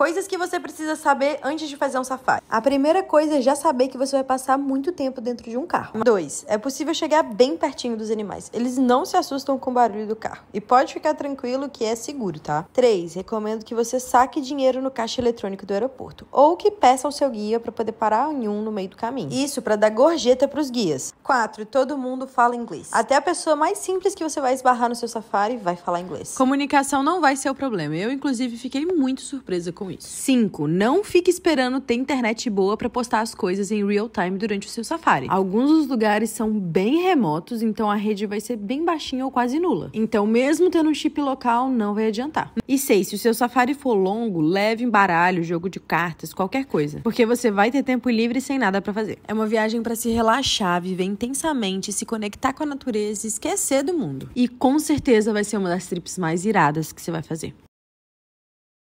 Coisas que você precisa saber antes de fazer um safari. A primeira coisa é já saber que você vai passar muito tempo dentro de um carro. 2. É possível chegar bem pertinho dos animais. Eles não se assustam com o barulho do carro. E pode ficar tranquilo que é seguro, tá? 3. Recomendo que você saque dinheiro no caixa eletrônico do aeroporto ou que peça ao seu guia para poder parar em um no meio do caminho. Isso para dar gorjeta para os guias. 4. Todo mundo fala inglês. Até a pessoa mais simples que você vai esbarrar no seu safari vai falar inglês. Comunicação não vai ser o problema. Eu inclusive fiquei muito surpresa com isso. 5. Não fique esperando ter internet boa para postar as coisas em real time durante o seu Safari. Alguns dos lugares são bem remotos, então a rede vai ser bem baixinha ou quase nula. Então, mesmo tendo um chip local, não vai adiantar. E 6. Se o seu Safari for longo, leve em baralho, jogo de cartas, qualquer coisa, porque você vai ter tempo livre sem nada para fazer. É uma viagem para se relaxar, viver intensamente, se conectar com a natureza e esquecer do mundo. E com certeza vai ser uma das trips mais iradas que você vai fazer.